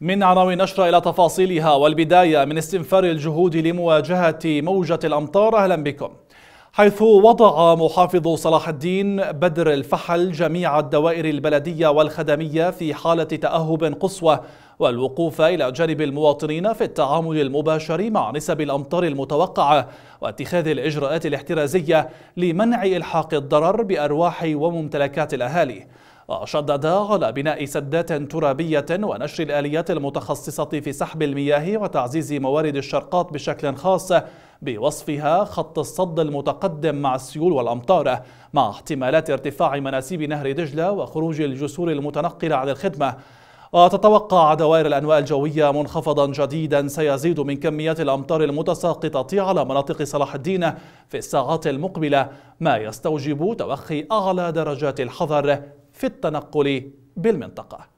من عناوين نشرة إلى تفاصيلها والبداية من استنفار الجهود لمواجهة موجة الأمطار أهلا بكم حيث وضع محافظ صلاح الدين بدر الفحل جميع الدوائر البلدية والخدمية في حالة تأهب قصوى والوقوف إلى جانب المواطنين في التعامل المباشر مع نسب الأمطار المتوقعة واتخاذ الإجراءات الاحترازية لمنع إلحاق الضرر بأرواح وممتلكات الأهالي وشدد على بناء سدات ترابية ونشر الآليات المتخصصة في سحب المياه وتعزيز موارد الشرقات بشكل خاص بوصفها خط الصد المتقدم مع السيول والأمطار مع احتمالات ارتفاع مناسيب نهر دجلة وخروج الجسور المتنقلة عن الخدمة وتتوقع دوائر الأنواء الجوية منخفضا جديدا سيزيد من كميات الأمطار المتساقطة على مناطق صلاح الدين في الساعات المقبلة ما يستوجب توخي أعلى درجات الحذر في التنقل بالمنطقه